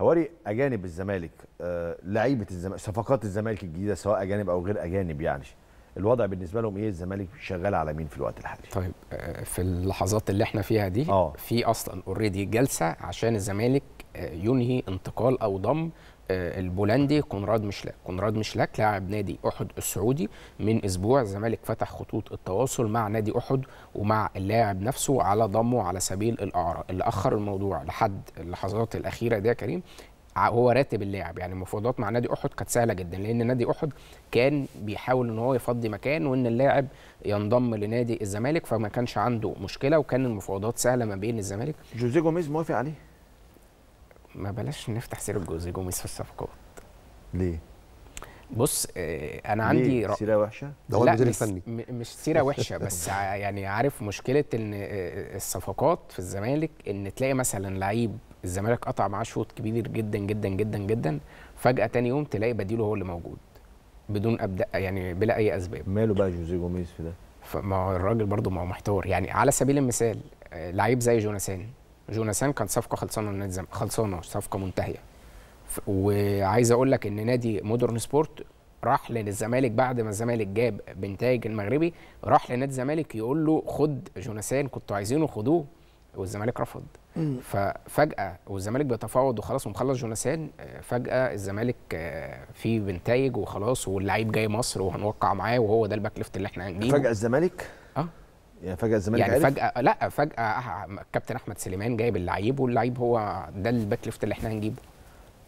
هوري اجانب الزمالك آه لعيبه الزمالك صفقات الزمالك الجديده سواء اجانب او غير اجانب يعني الوضع بالنسبه لهم ايه الزمالك شغال على مين في الوقت الحالي طيب آه، في اللحظات اللي احنا فيها دي أوه. في اصلا اوريدي جلسه عشان الزمالك آه، ينهي انتقال او ضم آه، البولندي كونراد مشلاك كونراد مشلاك لاعب نادي احد السعودي من اسبوع الزمالك فتح خطوط التواصل مع نادي احد ومع اللاعب نفسه على ضمه على سبيل الاعاره اللي اخر الموضوع لحد اللحظات الاخيره ده يا كريم هو راتب اللاعب يعني المفاوضات مع نادي احد كانت سهله جدا لان نادي احد كان بيحاول ان هو يفضي مكان وان اللاعب ينضم لنادي الزمالك فما كانش عنده مشكله وكان المفاوضات سهله ما بين الزمالك جوزيه جوميز موافق عليه ما بلاش نفتح سيره جوزي جوميز في الصفقات ليه؟ بص آه، انا عندي سيره وحشه ده هو المدير الفني مش سيره وحشه بس يعني عارف مشكله ان آه، آه، الصفقات في الزمالك ان تلاقي مثلا لعيب الزمالك قطع معاه شوط كبير جدا جدا جدا جدا فجاه تاني يوم تلاقي بديله هو اللي موجود بدون ابدا يعني بلا اي اسباب ماله بقى جوزيه جوميز في ده فما هو الراجل برضه ما هو محتار يعني على سبيل المثال لعيب زي جوناثان جوناثان كانت صفقه خلصانه لنادي الزمالك خلصانه صفقه منتهيه وعايز اقول لك ان نادي مودرن سبورت راح للزمالك بعد ما الزمالك جاب بنتايج المغربي راح لنادي الزمالك يقول له خد جوناثان كنتوا عايزينه خدوه والزمالك رفض ففجاه والزمالك بيتفاوض وخلاص ومخلص جوناثان فجاه الزمالك آه، في بنتايج وخلاص واللعيب جاي مصر وهنوقع معاه وهو ده الباك ليفت اللي احنا هنجيبه فجاه الزمالك اه يعني فجاه الزمالك يعني عارف؟ فجاه لا فجاه كابتن احمد سليمان جايب اللعيب واللعيب هو ده الباك ليفت اللي احنا هنجيبه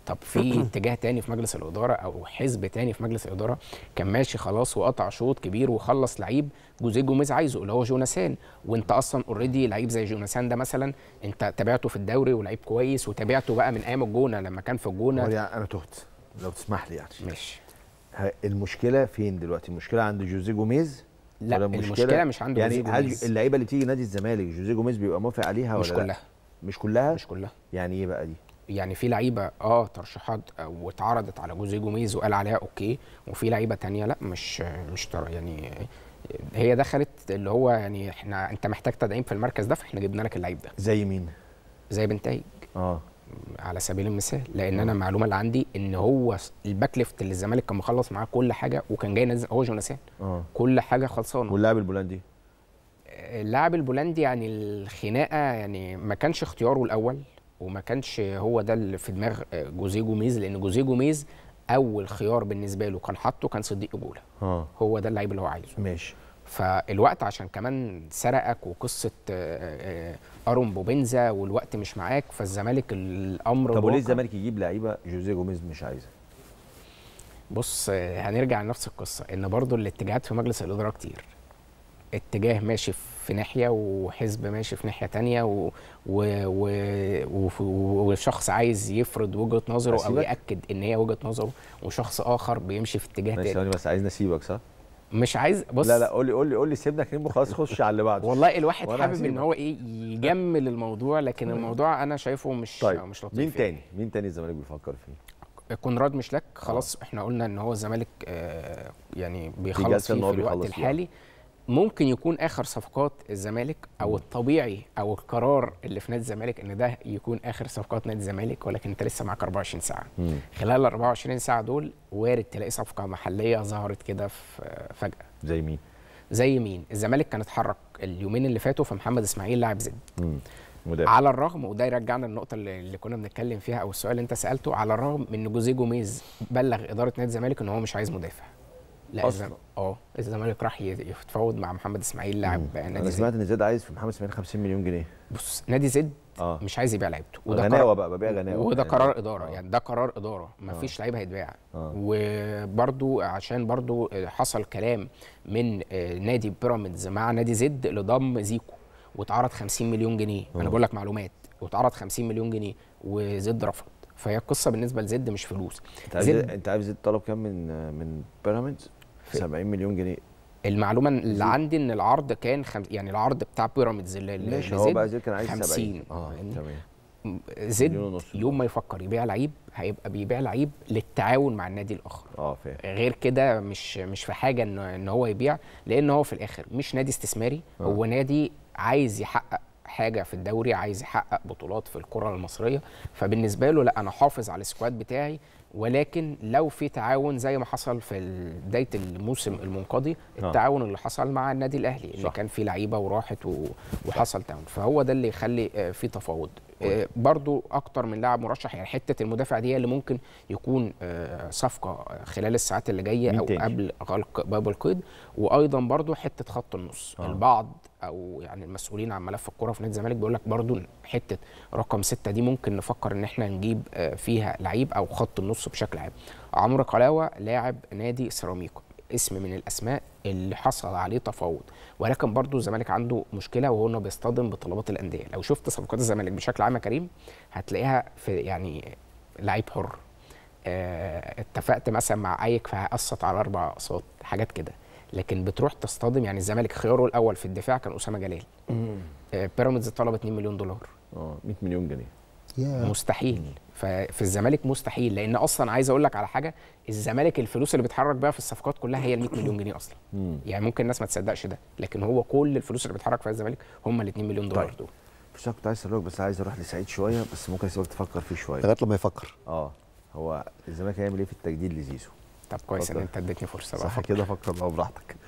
طب في اتجاه تاني في مجلس الاداره او حزب تاني في مجلس الاداره كان ماشي خلاص وقطع شوط كبير وخلص لعيب جوزيه جوميز عايزه اللي هو جوناثان وانت اصلا اوريدي لعيب زي جوناثان ده مثلا انت تابعته في الدوري ولعيب كويس وتابعته بقى من ايام الجونه لما كان في الجونه يعني انا تهت لو تسمح لي يعني ماشي المشكله فين دلوقتي المشكله عند جوزيه جوميز لا المشكله, مش عنده يعني هل اللعيبه اللي بتيجي نادي الزمالك جوزيه جوميز بيبقى موافق عليها ولا مش كلها لا؟ مش كلها مش كلها يعني ايه بقى دي يعني في لعيبه اه ترشيحات آه، واتعرضت على جوزيه جوميز وقال عليها اوكي وفي لعيبه تانية لا مش مش ترى يعني هي دخلت اللي هو يعني احنا انت محتاج تدعيم في المركز ده فاحنا جبنا لك اللعيب ده زي مين زي بنتايج اه على سبيل المثال لان انا المعلومه اللي عندي ان هو الباك ليفت اللي الزمالك كان مخلص معاه كل حاجه وكان جاي نزل هو جوناثان آه. كل حاجه خلصانه واللاعب البولندي آه، اللاعب البولندي يعني الخناقه يعني ما كانش اختياره الاول وما كانش هو ده اللي في دماغ آه، جوزيه جوميز لان جوزيه جوميز اول خيار بالنسبه له كان حاطه كان صديق آه. هو ده اللعيب اللي هو عايزه ماشي فالوقت عشان كمان سرقك وقصه آه، آه، آه، ارون بوبنزا والوقت مش معاك فالزمالك الامر طب وليه الزمالك يجيب لعيبه جوزيه جوميز مش عايزها؟ بص هنرجع لنفس القصه ان برضو الاتجاهات في مجلس الاداره كتير اتجاه ماشي في ناحيه وحزب ماشي في ناحيه تانية و... و... و... وشخص عايز يفرض وجهه نظره او ياكد ان هي وجهه نظره وشخص اخر بيمشي في اتجاه تاني بس عايز نسيبك صح؟ مش عايز بص لا لا قولي قولي قولي سيبنا كريم خلاص خش على اللي بعده والله الواحد حابب ان هو ايه يجمل الموضوع لكن الموضوع انا شايفه مش طيب. مش لطيف مين يعني. تاني مين تاني الزمالك بيفكر فيه كونراد لك خلاص آه. احنا قلنا ان هو الزمالك آه يعني بيخلص فيه في الوقت الحالي يعني. ممكن يكون اخر صفقات الزمالك او الطبيعي او القرار اللي في نادي الزمالك ان ده يكون اخر صفقات نادي الزمالك ولكن انت لسه معاك 24 ساعه مم. خلال ال 24 ساعه دول وارد تلاقي صفقه محليه ظهرت كده فجاه زي مين زي مين الزمالك كان اتحرك اليومين اللي فاتوا في محمد اسماعيل لاعب زد مم. مدافع. على الرغم وده يرجعنا للنقطه اللي كنا بنتكلم فيها او السؤال اللي انت سالته على الرغم من ان جوزيه جوميز بلغ اداره نادي الزمالك ان هو مش عايز مدافع لا اصلا اه الزمالك راح يتفاوض مع محمد اسماعيل لاعب نادي انا سمعت ان زيد عايز في محمد اسماعيل 50 مليون جنيه بص نادي زيد أوه. مش عايز يبيع لعيبته وده غناوه بقى ببيع غناوه وده يعني قرار اداره آه. يعني ده قرار اداره آه. مفيش لعيب هيتباع آه. وبرده عشان برده حصل كلام من نادي بيراميدز مع نادي زد لضم زيكو واتعرض 50 مليون جنيه أوه. انا بقول لك معلومات واتعرض 50 مليون جنيه وزد رفض فهي القصه بالنسبه لزد مش فلوس انت عارف زد... انت عارف زد طلب كام من من بيراميدز 70 مليون جنيه المعلومه اللي عندي ان العرض كان خم... يعني العرض بتاع بيراميدز اللي ماشي هو بقى زد كان عايز 50 اه, آه، تمام زد يوم ما يفكر يبيع لعيب هيبقى بيبيع لعيب للتعاون مع النادي الاخر اه فاهم غير كده مش مش في حاجه ان هو يبيع لان هو في الاخر مش نادي استثماري آه. هو نادي عايز يحقق حاجه في الدوري عايز يحقق بطولات في الكره المصريه فبالنسبه له لا انا حافظ على السكواد بتاعي ولكن لو في تعاون زي ما حصل في بدايه الموسم المنقضي نعم. التعاون اللي حصل مع النادي الاهلي اللي كان في لعيبه وراحت وحصل تعاون فهو ده اللي يخلي آه، في تفاوض آه، برضو اكتر من لاعب مرشح يعني حته المدافع دي اللي ممكن يكون آه، صفقه خلال الساعات اللي جايه او قبل غلق باب القيد وايضا برضو حته خط النص آه. البعض او يعني المسؤولين عن ملف الكره في نادي الزمالك بيقول لك برضو حته رقم ستة دي ممكن نفكر ان احنا نجيب آه، فيها لعيب او خط النص بشكل عام عمرو قلاوه لاعب نادي سيراميكا اسم من الاسماء اللي حصل عليه تفاوض ولكن برضو الزمالك عنده مشكله وهو انه بيصطدم بطلبات الانديه لو شفت صفقات الزمالك بشكل عام يا كريم هتلاقيها في يعني لعيب حر اه اتفقت مثلا مع ايك فهقسط على اربع اقساط حاجات كده لكن بتروح تصطدم يعني الزمالك خياره الاول في الدفاع كان اسامه جلال آه، بيراميدز طلب 2 مليون دولار اه 100 مليون جنيه yeah. مستحيل ففي الزمالك مستحيل لان اصلا عايز اقول لك على حاجه الزمالك الفلوس اللي بيتحرك بيها في الصفقات كلها هي ال 100 مليون جنيه اصلا يعني ممكن الناس ما تصدقش ده لكن هو كل الفلوس اللي بيتحرك فيها الزمالك هم ال 2 مليون دولار طيب. دول مش كنت عايز اسالك بس عايز اروح لسعيد شويه بس ممكن اسيبك تفكر فيه شويه لغايه لما يفكر اه هو الزمالك هيعمل ايه في التجديد لزيزو طب كويس ان انت اديتني فرصه بقى صح كده فكر بقى براحتك